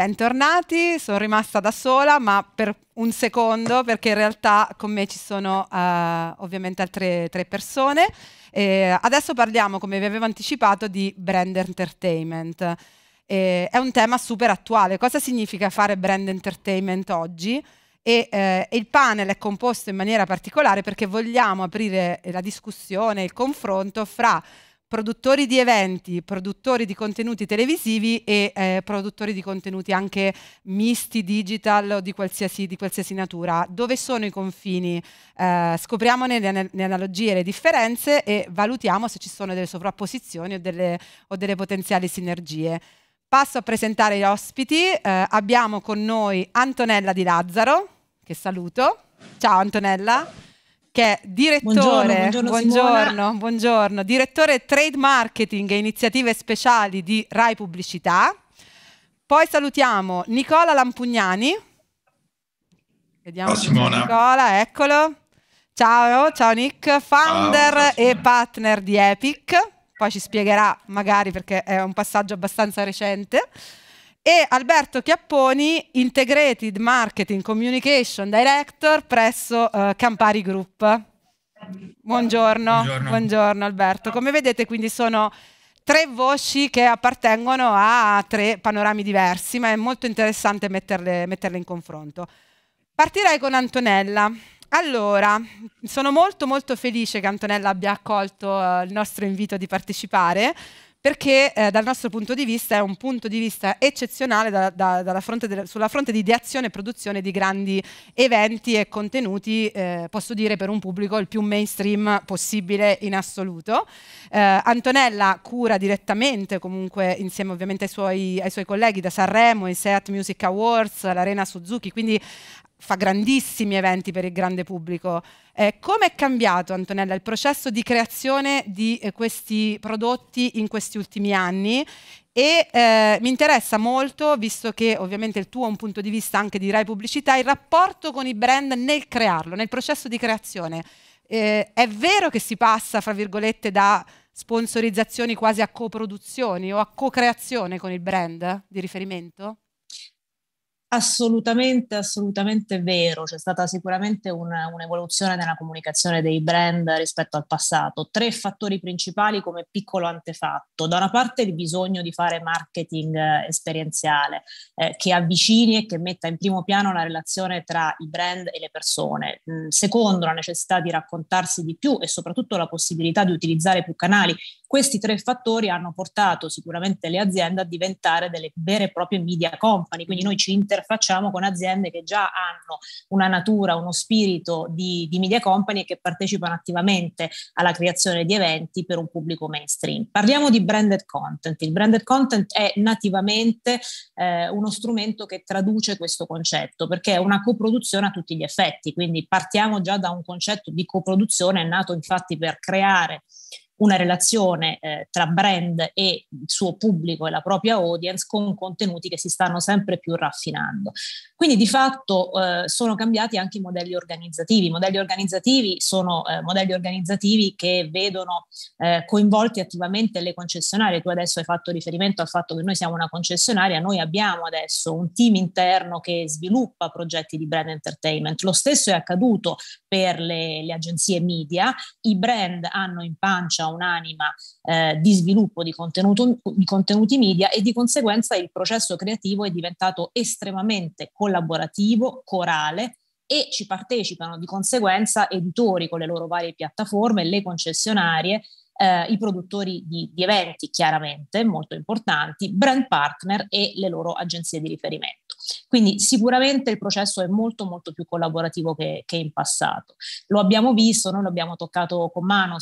Bentornati, sono rimasta da sola, ma per un secondo, perché in realtà con me ci sono uh, ovviamente altre tre persone. E adesso parliamo, come vi avevo anticipato, di brand entertainment. E è un tema super attuale. Cosa significa fare brand entertainment oggi? E, eh, il panel è composto in maniera particolare perché vogliamo aprire la discussione, il confronto fra produttori di eventi, produttori di contenuti televisivi e eh, produttori di contenuti anche misti, digital o di qualsiasi, di qualsiasi natura. Dove sono i confini? Eh, scopriamone le, le, analogie, le differenze e valutiamo se ci sono delle sovrapposizioni o delle, o delle potenziali sinergie. Passo a presentare gli ospiti. Eh, abbiamo con noi Antonella Di Lazzaro, che saluto. Ciao Antonella che è direttore, buongiorno, buongiorno, buongiorno, buongiorno, direttore trade marketing e iniziative speciali di Rai Pubblicità. Poi salutiamo Nicola Lampugnani. Vediamo ciao Nicola, eccolo. Ciao, ciao Nick, founder ciao, e partner di Epic. Poi ci spiegherà magari perché è un passaggio abbastanza recente e Alberto Chiapponi, Integrated Marketing Communication Director presso uh, Campari Group. Buongiorno, buongiorno. buongiorno Alberto. Come vedete quindi sono tre voci che appartengono a tre panorami diversi, ma è molto interessante metterle, metterle in confronto. Partirei con Antonella. Allora, sono molto molto felice che Antonella abbia accolto uh, il nostro invito di partecipare perché eh, dal nostro punto di vista è un punto di vista eccezionale da, da, fronte de, sulla fronte di ideazione e produzione di grandi eventi e contenuti, eh, posso dire per un pubblico il più mainstream possibile in assoluto. Eh, Antonella cura direttamente, comunque insieme ovviamente ai suoi, ai suoi colleghi da Sanremo, i SEAT Music Awards, l'Arena Suzuki, quindi fa grandissimi eventi per il grande pubblico. Eh, Come è cambiato, Antonella, il processo di creazione di eh, questi prodotti in questi ultimi anni? E eh, mi interessa molto, visto che ovviamente il tuo è un punto di vista anche di Rai Pubblicità, il rapporto con i brand nel crearlo, nel processo di creazione. Eh, è vero che si passa, fra virgolette, da sponsorizzazioni quasi a coproduzioni o a co-creazione con il brand di riferimento? Assolutamente, assolutamente vero. C'è stata sicuramente una, un'evoluzione nella comunicazione dei brand rispetto al passato. Tre fattori principali come piccolo antefatto. Da una parte il bisogno di fare marketing eh, esperienziale eh, che avvicini e che metta in primo piano la relazione tra i brand e le persone. Mm, secondo, la necessità di raccontarsi di più e soprattutto la possibilità di utilizzare più canali questi tre fattori hanno portato sicuramente le aziende a diventare delle vere e proprie media company, quindi noi ci interfacciamo con aziende che già hanno una natura, uno spirito di, di media company e che partecipano attivamente alla creazione di eventi per un pubblico mainstream. Parliamo di branded content. Il branded content è nativamente eh, uno strumento che traduce questo concetto, perché è una coproduzione a tutti gli effetti, quindi partiamo già da un concetto di coproduzione è nato infatti per creare una relazione eh, tra brand e il suo pubblico e la propria audience con contenuti che si stanno sempre più raffinando. Quindi di fatto eh, sono cambiati anche i modelli organizzativi. I modelli organizzativi sono eh, modelli organizzativi che vedono eh, coinvolti attivamente le concessionarie. Tu adesso hai fatto riferimento al fatto che noi siamo una concessionaria, noi abbiamo adesso un team interno che sviluppa progetti di brand entertainment. Lo stesso è accaduto per le, le agenzie media. I brand hanno in pancia un'anima eh, di sviluppo di, di contenuti media e di conseguenza il processo creativo è diventato estremamente collaborativo, corale e ci partecipano di conseguenza editori con le loro varie piattaforme, le concessionarie eh, i produttori di, di, eventi chiaramente molto importanti, brand partner e le loro agenzie di riferimento. Quindi sicuramente il processo è molto molto più collaborativo che, che in passato. Lo abbiamo visto, noi l'abbiamo toccato con mano,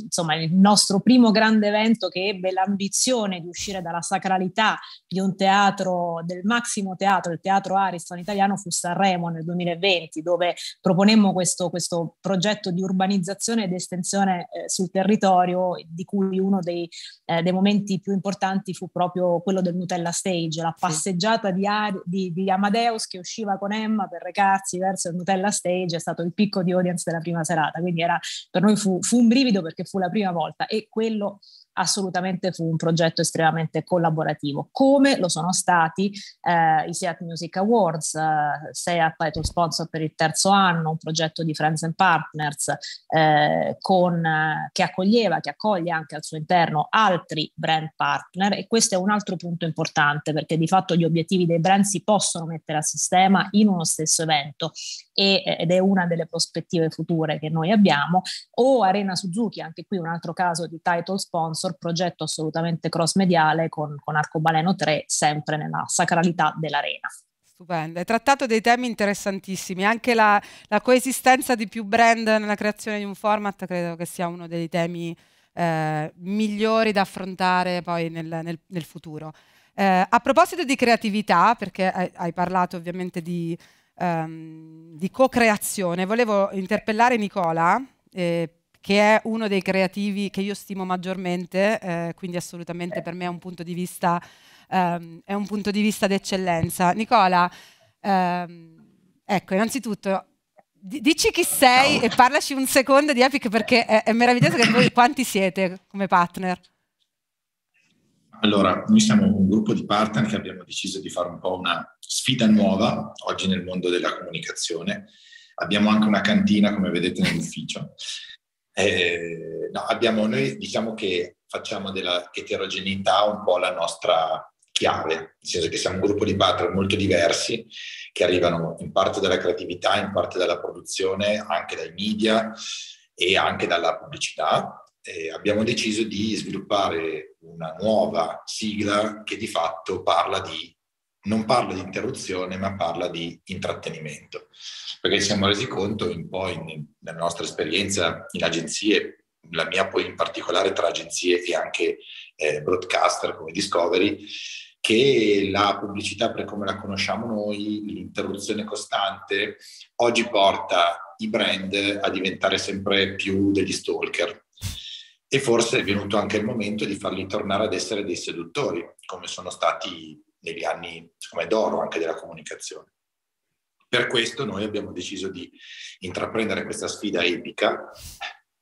insomma il nostro primo grande evento che ebbe l'ambizione di uscire dalla sacralità di un teatro, del massimo teatro, il teatro Ariston italiano, fu Sanremo nel 2020, dove proponemmo questo, questo progetto di urbanizzazione ed estensione eh, sul territorio, di cui uno dei, eh, dei, momenti più importanti fu proprio quello del Nutella Stage, la passeggiata di, Ari, di di, Amadeus che usciva con Emma per recarsi verso il Nutella Stage, è stato il picco di audience della prima serata, quindi era, per noi fu, fu un brivido perché fu la prima volta e quello assolutamente fu un progetto estremamente collaborativo, come lo sono stati eh, i SEAT Music Awards, eh, SEAT title sponsor per il terzo anno, un progetto di Friends and Partners eh, con, eh, che accoglieva, che accoglie anche al suo interno altri brand partner e questo è un altro punto importante perché di fatto gli obiettivi dei brand si possono mettere a sistema in uno stesso evento e, eh, ed è una delle prospettive future che noi abbiamo o Arena Suzuki, anche qui un altro caso di title sponsor Consor progetto assolutamente cross mediale con, con Arcobaleno 3 sempre nella sacralità dell'arena. Stupendo, hai trattato dei temi interessantissimi, anche la, la, coesistenza di più brand nella creazione di un format credo che sia uno dei temi eh, migliori da affrontare poi nel, nel, nel futuro. Eh, a proposito di creatività, perché hai, hai parlato ovviamente di, um, di co-creazione, volevo interpellare Nicola eh, che è uno dei creativi che io stimo maggiormente, eh, quindi assolutamente per me è un punto di vista, ehm, è un punto di vista d'eccellenza. Nicola, ehm, ecco, innanzitutto dici chi sei e parlaci un secondo di Epic perché è, è meraviglioso che voi quanti siete come partner. Allora, noi siamo un gruppo di partner che abbiamo deciso di fare un po' una sfida nuova oggi nel mondo della comunicazione. Abbiamo anche una cantina, come vedete, nell'ufficio. Eh, no, abbiamo, noi diciamo che facciamo della eterogeneità un po' la nostra chiave, nel senso che siamo un gruppo di partner molto diversi che arrivano in parte dalla creatività, in parte dalla produzione, anche dai media e anche dalla pubblicità. Eh, abbiamo deciso di sviluppare una nuova sigla che di fatto parla di non parla di interruzione, ma parla di intrattenimento, perché ci siamo resi conto in, poi in, nella nostra esperienza in agenzie, la mia poi in particolare tra agenzie e anche eh, broadcaster come Discovery, che la pubblicità per come la conosciamo noi, l'interruzione costante, oggi porta i brand a diventare sempre più degli stalker. E forse è venuto anche il momento di farli tornare ad essere dei seduttori, come sono stati negli anni siccome, d'oro anche della comunicazione. Per questo noi abbiamo deciso di intraprendere questa sfida epica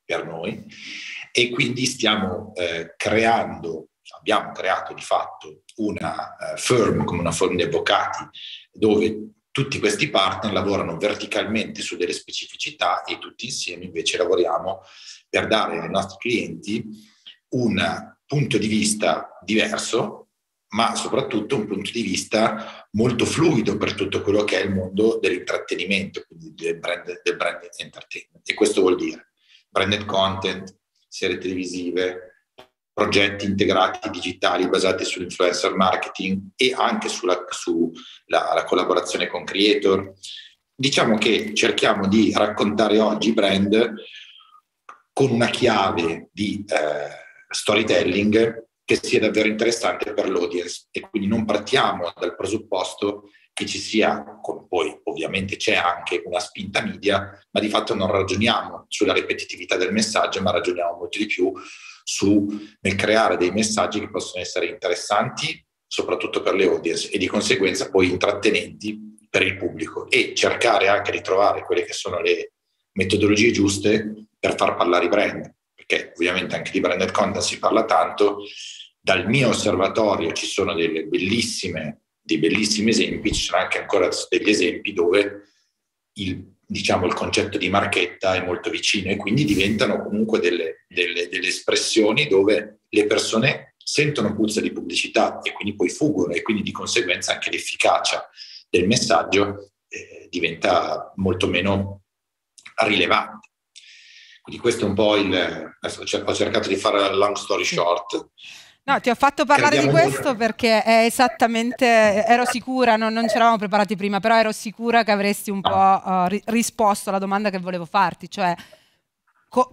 per noi e quindi stiamo eh, creando, abbiamo creato di fatto una eh, firm come una firm di avvocati dove tutti questi partner lavorano verticalmente su delle specificità e tutti insieme invece lavoriamo per dare ai nostri clienti un punto di vista diverso ma soprattutto un punto di vista molto fluido per tutto quello che è il mondo dell'intrattenimento, quindi del brand, del brand entertainment. E questo vuol dire branded content, serie televisive, progetti integrati digitali basati sull'influencer marketing e anche sulla, sulla collaborazione con creator. Diciamo che cerchiamo di raccontare oggi brand con una chiave di eh, storytelling che sia davvero interessante per l'audience e quindi non partiamo dal presupposto che ci sia, come poi ovviamente c'è anche una spinta media, ma di fatto non ragioniamo sulla ripetitività del messaggio, ma ragioniamo molto di più su nel creare dei messaggi che possono essere interessanti soprattutto per le audience e di conseguenza poi intrattenenti per il pubblico e cercare anche di trovare quelle che sono le metodologie giuste per far parlare i brand, perché ovviamente anche di branded content si parla tanto, dal mio osservatorio ci sono delle bellissime, dei bellissimi esempi, ci sono anche ancora degli esempi dove il, diciamo, il concetto di marchetta è molto vicino e quindi diventano comunque delle, delle, delle espressioni dove le persone sentono puzza di pubblicità e quindi poi fuggono e quindi di conseguenza anche l'efficacia del messaggio eh, diventa molto meno rilevante. Quindi questo è un po' il... Ho cercato di fare la long story short, No, ti ho fatto parlare Crediamo di questo perché è esattamente, ero sicura, no, non ci eravamo preparati prima, però ero sicura che avresti un po' uh, ri risposto alla domanda che volevo farti, cioè,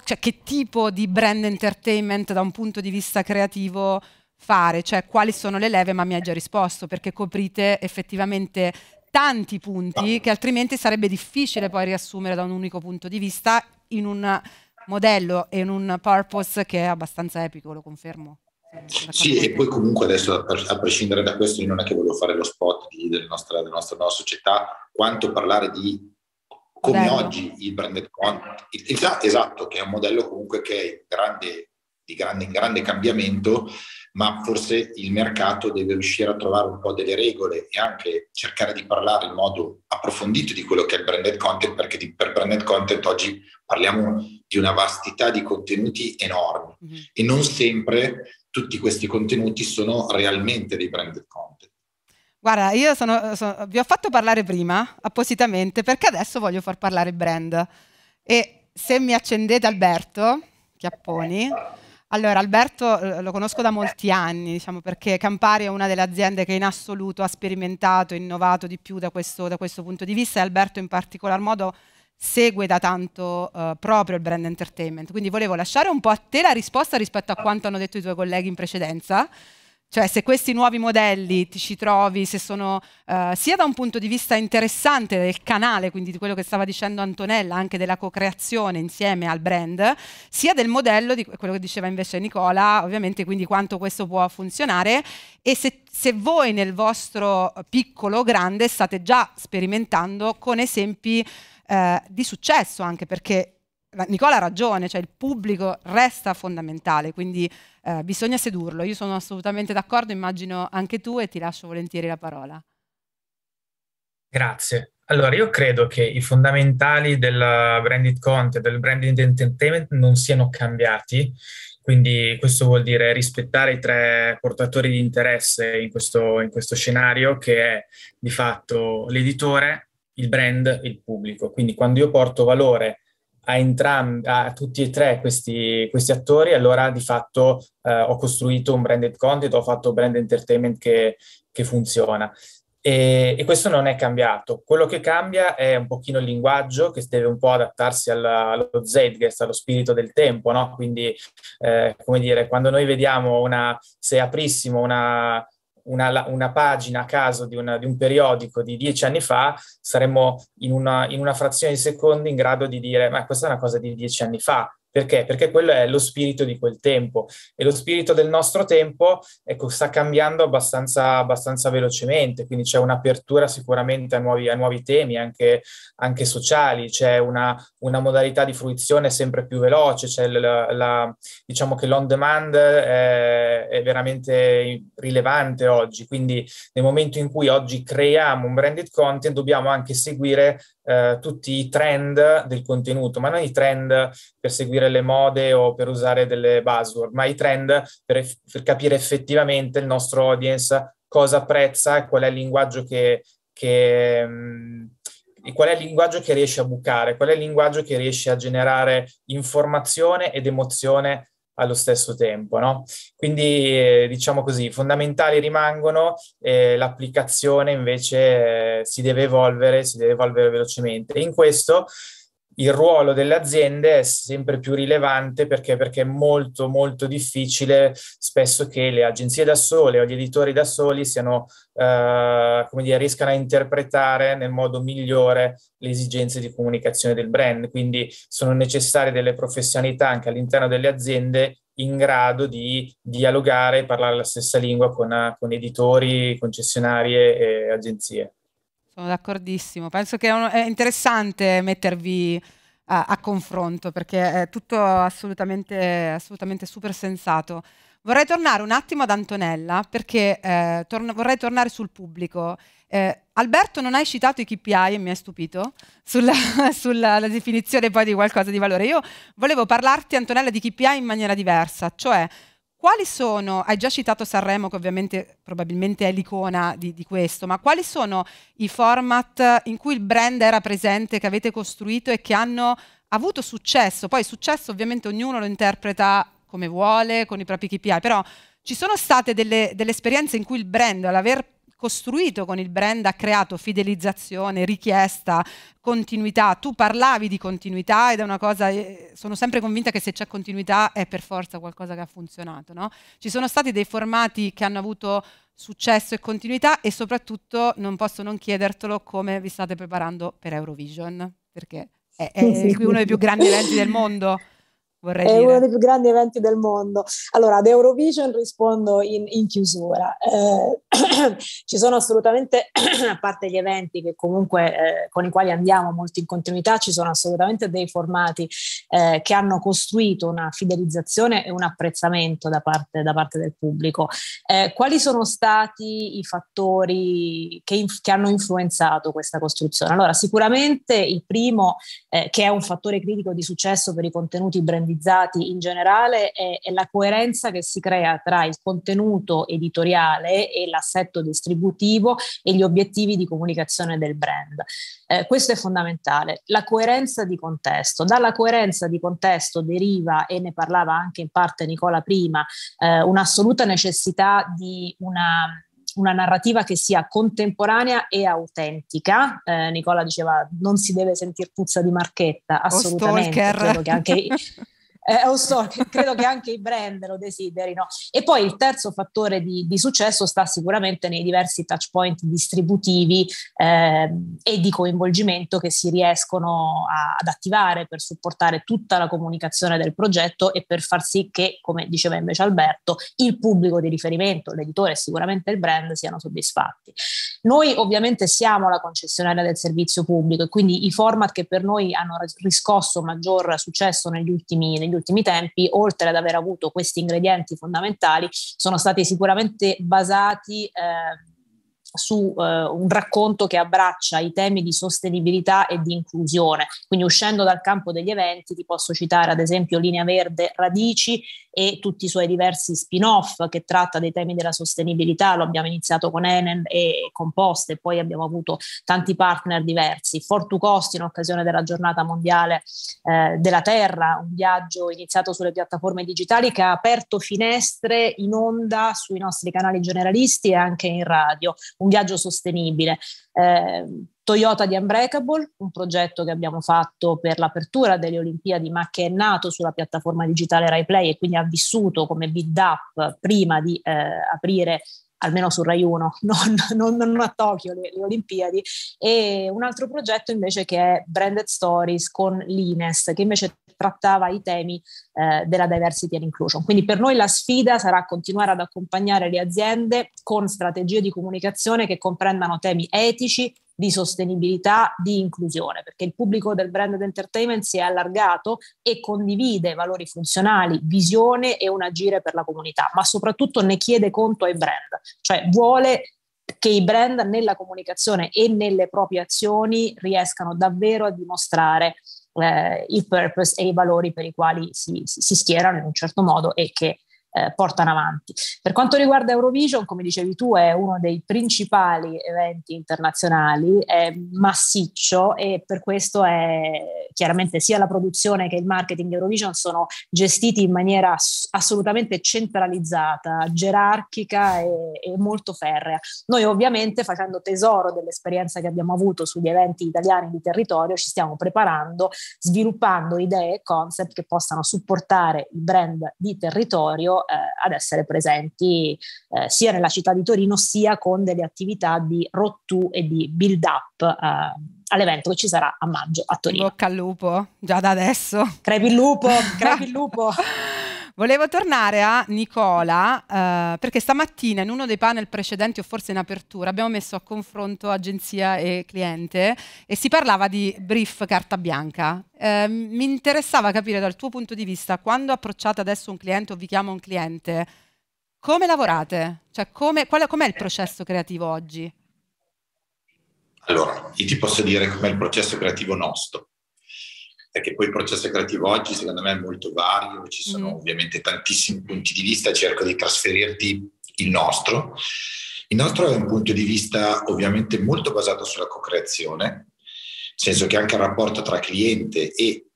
cioè, che tipo di brand entertainment da un punto di vista creativo fare, cioè quali sono le leve, ma mi hai già risposto perché coprite effettivamente tanti punti ah. che altrimenti sarebbe difficile poi riassumere da un unico punto di vista in un modello e in un purpose che è abbastanza epico, lo confermo. Sì, e poi comunque adesso a prescindere da questo, io non è che voglio fare lo spot di, del nostra, della, nostra, nuova società, quanto parlare di come Bello. oggi il branded content, esatto, che è un modello comunque che è in grande, di grande, in grande cambiamento, ma forse il mercato deve riuscire a trovare un po' delle regole e anche cercare di parlare in modo approfondito di quello che è il branded content, perché di, per branded content oggi parliamo di una vastità di contenuti enormi mm-hmm. e non sempre tutti questi contenuti sono realmente dei branded content. Guarda, io sono, sono, vi ho fatto parlare prima appositamente perché adesso voglio far parlare brand. E se mi accendete Alberto Chiapponi, allora Alberto eh, lo conosco da molti anni, diciamo perché Campari è una delle aziende che in assoluto ha sperimentato, innovato di più da questo, da questo punto di vista e Alberto in particolar modo segue da tanto uh, proprio il brand entertainment. Quindi volevo lasciare un po' a te la risposta rispetto a quanto hanno detto i tuoi colleghi in precedenza, cioè se questi nuovi modelli ti ci trovi, se sono eh, sia da un punto di vista interessante del canale, quindi di quello che stava dicendo Antonella, anche della co-creazione insieme al brand, sia del modello, di quello che diceva invece Nicola, ovviamente quindi quanto questo può funzionare e se, se voi nel vostro piccolo o grande state già sperimentando con esempi eh, di successo anche perché Nicola ha ragione, cioè il pubblico resta fondamentale, quindi eh, bisogna sedurlo. Io sono assolutamente d'accordo, immagino anche tu e ti lascio volentieri la parola. Grazie. Allora, io credo che i fondamentali del branded content, del branded entertainment non siano cambiati, quindi questo vuol dire rispettare i tre portatori di interesse in questo, in questo scenario, che è di fatto l'editore, il brand e il pubblico. Quindi quando io porto valore a entrambi, a tutti e tre questi, questi attori, allora di fatto eh, ho costruito un branded content, ho fatto brand entertainment che, che funziona. E, e, questo non è cambiato. Quello che cambia è un pochino il linguaggio che deve un po' adattarsi alla, allo zeitgeist, allo spirito del tempo, no? Quindi, eh, come dire, quando noi vediamo una, se aprissimo una, una, una pagina a caso di, una, di, un periodico di dieci anni fa, saremmo in una, in una frazione di secondo in grado di dire ma questa è una cosa di dieci anni fa, perché? Perché quello è lo spirito di quel tempo e lo spirito del nostro tempo ecco, sta cambiando abbastanza, abbastanza velocemente, quindi c'è un'apertura sicuramente a nuovi, a nuovi temi, anche, anche, sociali, c'è una, una, modalità di fruizione sempre più veloce, c'è la, la, diciamo che l'on demand è, è veramente rilevante oggi, quindi nel momento in cui oggi creiamo un branded content dobbiamo anche seguire eh, tutti i trend del contenuto, ma non i trend per seguire le mode o per usare delle buzzword, ma i trend per, eff- per capire effettivamente il nostro audience cosa apprezza e qual è il linguaggio che, che mh, mm, qual è il linguaggio che riesce a bucare, qual è il linguaggio che riesce a generare informazione ed emozione allo stesso tempo. No? Quindi eh, diciamo così, fondamentali rimangono, eh, l'applicazione invece eh, si deve evolvere, si deve evolvere velocemente. In questo il ruolo delle aziende è sempre più rilevante perché, perché, è molto molto difficile spesso che le agenzie da sole o gli editori da soli siano, eh, come dire, riescano a interpretare nel modo migliore le esigenze di comunicazione del brand. Quindi sono necessarie delle professionalità anche all'interno delle aziende in grado di dialogare e parlare la stessa lingua con, con editori, concessionarie e agenzie sono d'accordissimo. Penso che è, interessante mettervi a, a, confronto perché è tutto assolutamente, assolutamente, super sensato. Vorrei tornare un attimo ad Antonella perché eh, torno, vorrei tornare sul pubblico. Eh, Alberto, non hai citato i KPI e mi hai stupito sulla, sulla definizione poi di qualcosa di valore. Io volevo parlarti, Antonella, di KPI in maniera diversa, cioè quali sono, hai già citato Sanremo che ovviamente probabilmente è l'icona di, di, questo, ma quali sono i format in cui il brand era presente, che avete costruito e che hanno avuto successo? Poi successo ovviamente ognuno lo interpreta come vuole, con i propri KPI, però ci sono state delle, delle esperienze in cui il brand, all'aver costruito con il brand ha creato fidelizzazione, richiesta, continuità. Tu parlavi di continuità ed è una cosa, eh, sono sempre convinta che se c'è continuità è per forza qualcosa che ha funzionato. No? Ci sono stati dei formati che hanno avuto successo e continuità e soprattutto non posso non chiedertelo come vi state preparando per Eurovision, perché è, è sì, sì, uno dei più grandi eventi del mondo. Vorrei è dire. uno dei più grandi eventi del mondo. Allora, ad Eurovision rispondo in, in chiusura. Eh, ci sono assolutamente, a parte gli eventi che comunque eh, con i quali andiamo molto in continuità, ci sono assolutamente dei formati eh, che hanno costruito una fidelizzazione e un apprezzamento da parte, da parte del pubblico. Eh, quali sono stati i fattori che, inf- che, hanno influenzato questa costruzione? Allora, sicuramente il primo, eh, che è un fattore critico di successo per i contenuti brand standardizzati in generale è, è la coerenza che si crea tra il contenuto editoriale e l'assetto distributivo e gli obiettivi di comunicazione del brand. Eh, questo è fondamentale, la coerenza di contesto. Dalla coerenza di contesto deriva, e ne parlava anche in parte Nicola prima, eh, un'assoluta necessità di una una narrativa che sia contemporanea e autentica. Eh, Nicola diceva non si deve sentire puzza di marchetta, assolutamente. Credo che anche Eh, eh, lo so, credo che anche i brand lo desiderino. E poi il terzo fattore di, di successo sta sicuramente nei diversi touch point distributivi eh, e di coinvolgimento che si riescono a, ad attivare per supportare tutta la comunicazione del progetto e per far sì che, come diceva invece Alberto, il pubblico di riferimento, l'editore e sicuramente il brand siano soddisfatti. Noi ovviamente siamo la concessionaria del servizio pubblico e quindi i format che per noi hanno riscosso maggior successo negli ultimi, negli ultimi tempi, oltre ad aver avuto questi ingredienti fondamentali, sono stati sicuramente basati... Eh, su eh, un racconto che abbraccia i temi di sostenibilità e di inclusione. Quindi uscendo dal campo degli eventi ti posso citare ad esempio Linea Verde Radici e tutti i suoi diversi spin-off che tratta dei temi della sostenibilità, lo abbiamo iniziato con Enen e Composte, poi abbiamo avuto tanti partner diversi. Fortu Costi in occasione della giornata mondiale eh, della Terra, un viaggio iniziato sulle piattaforme digitali che ha aperto finestre in onda sui nostri canali generalisti e anche in radio un viaggio sostenibile. Eh, Toyota di Unbreakable, un progetto che abbiamo fatto per l'apertura delle Olimpiadi, ma che è nato sulla piattaforma digitale RaiPlay e quindi ha vissuto come bid up prima di eh, aprire almeno su Rai 1, non, non, non a Tokyo, le, le, Olimpiadi, e un altro progetto invece che è Branded Stories con l'INES, che invece trattava i temi eh, della diversity and inclusion. Quindi per noi la sfida sarà continuare ad accompagnare le aziende con strategie di comunicazione che comprendano temi etici, di sostenibilità, di inclusione, perché il pubblico del branded entertainment si è allargato e condivide valori funzionali, visione e un agire per la comunità, ma soprattutto ne chiede conto ai brand, cioè vuole che i brand nella comunicazione e nelle proprie azioni riescano davvero a dimostrare eh, il purpose e i valori per i quali si, si schierano in un certo modo e che eh, portano avanti. Per quanto riguarda Eurovision, come dicevi tu, è uno dei principali eventi internazionali, è massiccio e per questo è chiaramente sia la produzione che il marketing Eurovision sono gestiti in maniera assolutamente centralizzata, gerarchica e, e molto ferrea. Noi ovviamente facendo tesoro dell'esperienza che abbiamo avuto sugli eventi italiani di territorio ci stiamo preparando, sviluppando idee e concept che possano supportare il brand di territorio eh, ad essere presenti eh, sia nella città di Torino sia con delle attività di rottu e di build up eh, all'evento che ci sarà a maggio a Torino. Bocca al lupo, già da adesso. Crepi il lupo, crepi il lupo. Volevo tornare a Nicola eh, perché stamattina in uno dei panel precedenti o forse in apertura abbiamo messo a confronto agenzia e cliente e si parlava di brief carta bianca. Eh, mi interessava capire dal tuo punto di vista quando approcciate adesso un cliente o vi chiama un cliente, come lavorate? Cioè, come, qual, com'è il processo creativo oggi? Allora, io ti posso dire com'è il processo creativo nostro perché poi il processo creativo oggi secondo me è molto vario, ci sono mm. ovviamente tantissimi punti di vista, cerco di trasferirti il nostro. Il nostro è un punto di vista ovviamente molto basato sulla co-creazione, nel senso che anche il rapporto tra cliente e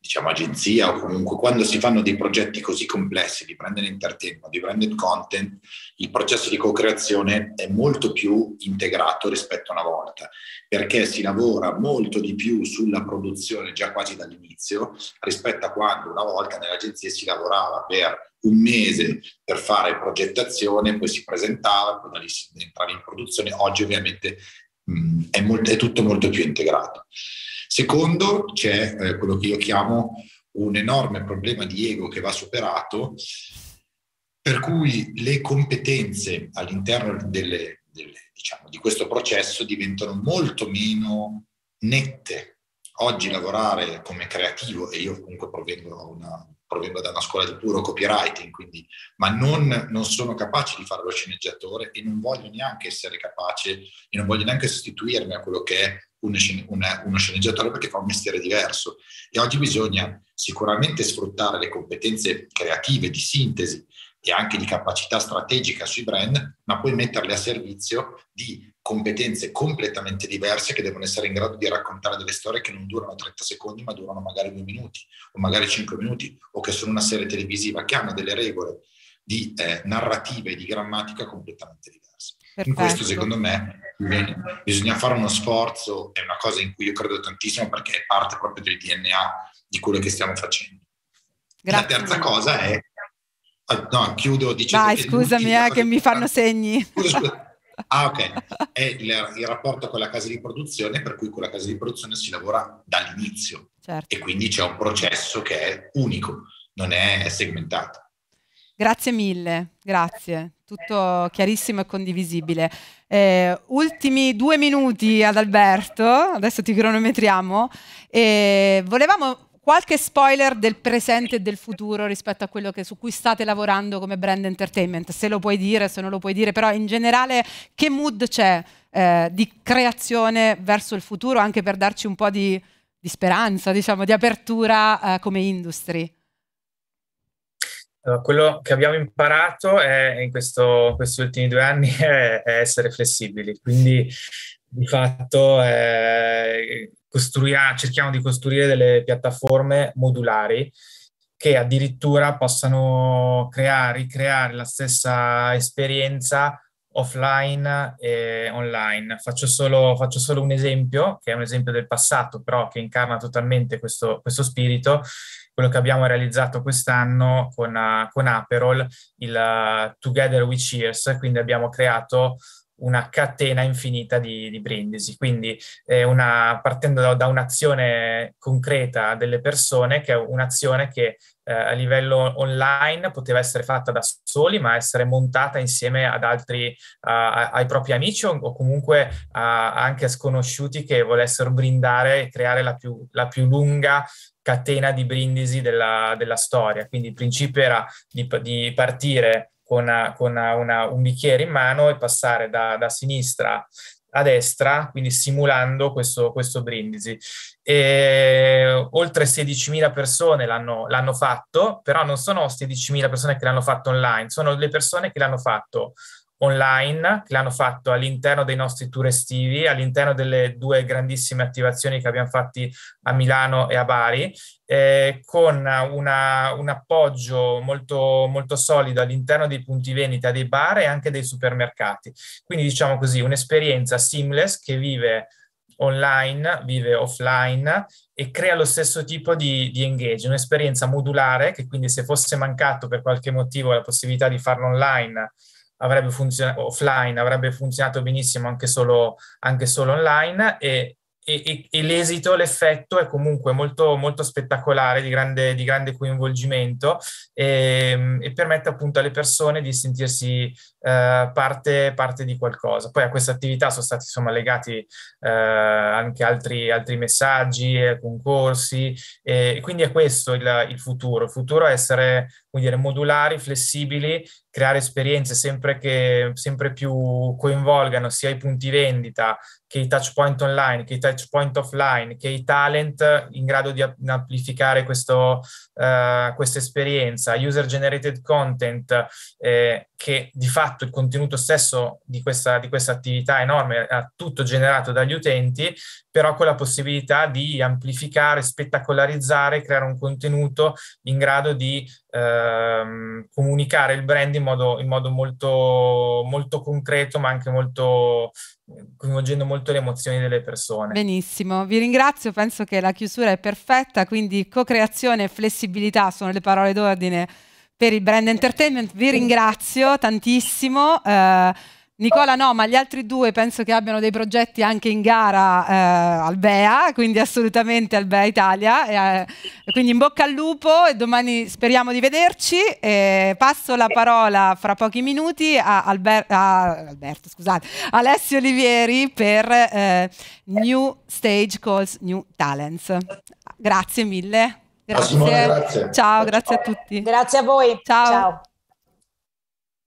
diciamo, agenzia o comunque quando si fanno dei progetti così complessi di branded entertainment, di branded content, il processo di co-creazione è molto più integrato rispetto a una volta, perché si lavora molto di più sulla produzione già quasi dall'inizio rispetto a quando una volta nell'agenzia si lavorava per un mese per fare progettazione, poi si presentava, poi da lì si entrava in produzione. Oggi ovviamente mh, mm, è, molto, è, tutto molto più integrato. Secondo, c'è eh, quello che io chiamo un enorme problema di ego che va superato, per cui le competenze all'interno delle, delle, diciamo, di questo processo diventano molto meno nette. Oggi lavorare come creativo, e io comunque provengo da una provengo da una scuola di puro copywriting, quindi, ma non, non, sono capace di fare lo sceneggiatore e non voglio neanche essere capace e non voglio neanche sostituirmi a quello che è uno, una, uno sceneggiatore perché fa un mestiere diverso. E oggi bisogna sicuramente sfruttare le competenze creative di sintesi e anche di capacità strategica sui brand, ma poi metterle a servizio di competenze completamente diverse che devono essere in grado di raccontare delle storie che non durano 30 secondi ma durano magari due minuti o magari cinque minuti o che sono una serie televisiva che hanno delle regole di eh, narrative e di grammatica completamente diverse. Perfetto. In questo secondo me bisogna fare uno sforzo, è una cosa in cui io credo tantissimo perché è parte proprio del DNA di quello che stiamo facendo. Grazie. La terza cosa è... Ah, no, chiudo dicendo... Dai, scusami, eh, che mi fanno segni. Scusa, scusa. Ah, ok. È il, il, rapporto con la casa di produzione, per cui con la casa di produzione si lavora dall'inizio. Certo. E quindi c'è un processo che è unico, non è segmentato. Grazie mille, grazie. Tutto chiarissimo e condivisibile. Eh, ultimi due minuti ad Alberto, adesso ti cronometriamo. Eh, volevamo qualche spoiler del presente e del futuro rispetto a quello che, su cui state lavorando come brand entertainment, se lo puoi dire, se non lo puoi dire, però in generale che mood c'è eh, di creazione verso il futuro anche per darci un po' di, di speranza, diciamo, di apertura eh, come industry? Allora, quello che abbiamo imparato è, eh, in questo, questi ultimi due anni è, è essere flessibili, quindi di fatto eh, cerchiamo di costruire delle piattaforme modulari che addirittura possano creare, ricreare la stessa esperienza offline e online. Faccio solo, faccio solo, un esempio, che è un esempio del passato, però che incarna totalmente questo, questo spirito, quello che abbiamo realizzato quest'anno con, con Aperol, il uh, Together We Cheers, quindi abbiamo creato una catena infinita di, di brindisi. Quindi eh, una, partendo da, da, un'azione concreta delle persone, che è un'azione che eh, a livello online poteva essere fatta da soli, ma essere montata insieme ad altri, a, ai propri amici o, o comunque a, anche a sconosciuti che volessero brindare e creare la più, la più lunga catena di brindisi della, della, storia. Quindi il principio era di, di partire con, con una, un bicchiere in mano e passare da, da sinistra a destra, quindi simulando questo, questo brindisi. E oltre 16.000 persone l'hanno, l'hanno, fatto, però non sono 16.000 persone che l'hanno fatto online, sono le persone che l'hanno fatto online che l'hanno fatto all'interno dei nostri tour estivi, all'interno delle due grandissime attivazioni che abbiamo fatti a Milano e a Bari, eh, con una, un appoggio molto, molto solido all'interno dei punti vendita dei bar e anche dei supermercati. Quindi diciamo così, un'esperienza seamless che vive online, vive offline e crea lo stesso tipo di, di engage, un'esperienza modulare che quindi se fosse mancato per qualche motivo la possibilità di farlo online avrebbe funzionato offline, avrebbe funzionato benissimo anche solo, anche solo online e, e, e, l'esito, l'effetto è comunque molto, molto spettacolare, di grande, di grande coinvolgimento e, ehm, e, permette appunto alle persone di sentirsi eh, parte, parte, di qualcosa. Poi a questa attività sono stati insomma legati eh, anche altri, altri messaggi, eh, concorsi e quindi è questo il, il futuro. Il futuro è essere come dire, modulari, flessibili, creare esperienze sempre, che, sempre più coinvolgano sia i punti vendita che i touch point online, che i touch point offline, che i talent in grado di amplificare questo, uh, questa esperienza, user generated content, eh, che di fatto il contenuto stesso di questa, di questa attività enorme è tutto generato dagli utenti, però con la possibilità di amplificare, spettacolarizzare, creare un contenuto in grado di ehm, comunicare il brand in modo, in modo molto, molto concreto, ma anche molto coinvolgendo molto le emozioni delle persone. Benissimo, vi ringrazio, penso che la chiusura è perfetta, quindi co-creazione e flessibilità sono le parole d'ordine per il brand entertainment. Vi ringrazio tantissimo. Eh, Nicola no, ma gli altri due penso che abbiano dei progetti anche in gara eh, al BEA, quindi assolutamente al BEA Italia. Eh, quindi in bocca al lupo e domani speriamo di vederci. Eh, passo la parola fra pochi minuti a, Alber a Alberto, scusate, Alessio Olivieri per eh, New Stage Calls New Talents. Grazie mille. Grazie. Simone, grazie. Ciao, grazie a tutti. Grazie a voi. Ciao. Ciao.